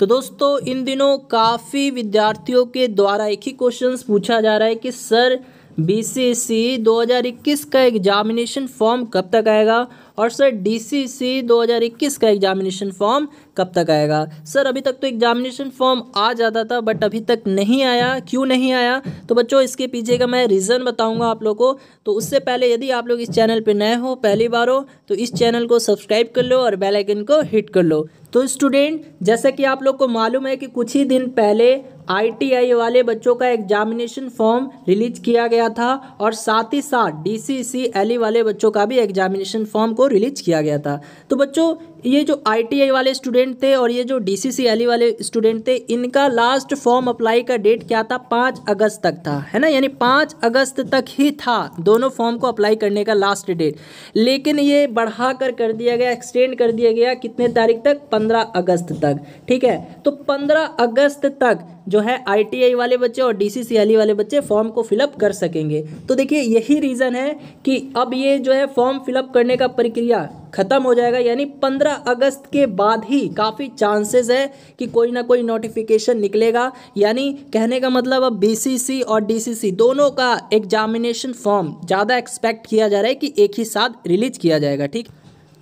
तो दोस्तों इन दिनों काफ़ी विद्यार्थियों के द्वारा एक ही क्वेश्चन पूछा जा रहा है कि सर बीसीसी 2021 का एग्जामिनेशन फॉर्म कब तक आएगा और सर डीसीसी 2021 का एग्जामिनेशन फॉर्म कब तक आएगा सर अभी तक तो एग्जामिनेशन फॉर्म आ जाता था बट अभी तक नहीं आया क्यों नहीं आया तो बच्चों इसके पीछे का मैं रीज़न बताऊंगा आप लोग को तो उससे पहले यदि आप लोग इस चैनल पर नए हो पहली बार हो तो इस चैनल को सब्सक्राइब कर लो और बेलाइकन को हिट कर लो तो स्टूडेंट जैसा कि आप लोग को मालूम है कि कुछ ही दिन पहले आईटीआई वाले बच्चों का एग्जामिनेशन फॉर्म रिलीज किया गया था और साथ ही साथ डीसीसीएलई वाले बच्चों का भी एग्जामिनेशन फॉर्म को रिलीज किया गया था तो बच्चों ये जो आईटीआई वाले स्टूडेंट थे और ये जो डीसीसीएलई e वाले स्टूडेंट थे इनका लास्ट फॉर्म अप्लाई का डेट क्या था पाँच अगस्त तक था है ना यानी पाँच अगस्त तक ही था दोनों फॉर्म को अप्लाई करने का लास्ट डेट लेकिन ये बढ़ा कर कर दिया गया एक्सटेंड कर दिया गया कितने तारीख तक पंद्रह अगस्त तक ठीक है तो पंद्रह अगस्त तक जो है आईटीआई वाले बच्चे और डीसीसीएलई e वाले बच्चे फॉर्म को फिलअप कर सकेंगे तो देखिए यही रीज़न है कि अब ये जो है फॉर्म फिलअप करने का प्रक्रिया ख़त्म हो जाएगा यानी 15 अगस्त के बाद ही काफ़ी चांसेस है कि कोई ना कोई नोटिफिकेशन निकलेगा यानी कहने का मतलब अब बीसीसी और डीसीसी दोनों का एग्जामिनेशन फॉर्म ज़्यादा एक्सपेक्ट किया जा रहा है कि एक ही साथ रिलीज किया जाएगा ठीक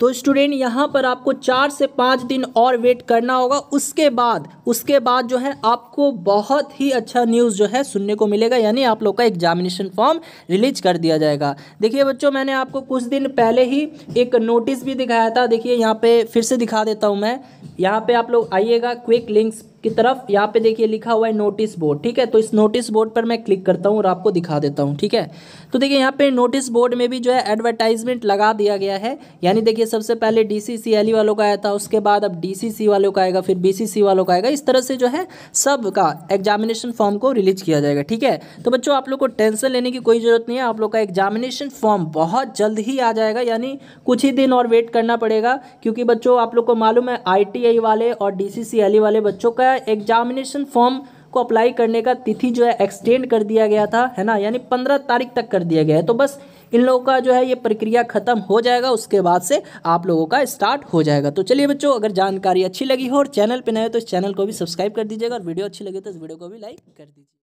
तो स्टूडेंट यहाँ पर आपको चार से पाँच दिन और वेट करना होगा उसके बाद उसके बाद जो है आपको बहुत ही अच्छा न्यूज़ जो है सुनने को मिलेगा यानी आप लोग का एग्जामिनेशन फॉर्म रिलीज कर दिया जाएगा देखिए बच्चों मैंने आपको कुछ दिन पहले ही एक नोटिस भी दिखाया था देखिए यहाँ पे फिर से दिखा देता हूँ मैं यहाँ पे आप लोग आइएगा क्विक लिंक्स की तरफ यहाँ पे देखिए लिखा हुआ है नोटिस बोर्ड ठीक है तो इस नोटिस बोर्ड पर मैं क्लिक करता हूँ और आपको दिखा देता हूँ ठीक है तो देखिए यहाँ पे नोटिस बोर्ड में भी जो है एडवर्टाइजमेंट लगा दिया गया है यानी देखिए सबसे पहले डी e वालों का आया था उसके बाद अब डी वालों का आएगा फिर बी वालों का आएगा इस तरह से जो है सब का एग्जामिनेशन फॉर्म को रिलीज किया जाएगा ठीक है तो बच्चों आप लोग को टेंशन लेने की कोई ज़रूरत नहीं है आप लोग का एग्जामिनेशन फॉर्म बहुत जल्द ही आ जाएगा यानी कुछ ही दिन और वेट करना पड़ेगा क्योंकि बच्चों आप लोग को मालूम है आई वाले और डी e वाले बच्चों का गया एग्जामिनेशन फॉर्म को अप्लाई करने का तिथि जो है एक्सटेंड कर दिया गया था है ना यानी पंद्रह तारीख तक कर दिया गया है तो बस इन लोगों का जो है ये प्रक्रिया खत्म हो जाएगा उसके बाद से आप लोगों का स्टार्ट हो जाएगा तो चलिए बच्चों अगर जानकारी अच्छी लगी हो और चैनल पर नए हो तो इस चैनल को भी सब्सक्राइब कर दीजिएगा और वीडियो अच्छी लगी तो इस वीडियो को भी लाइक कर दीजिए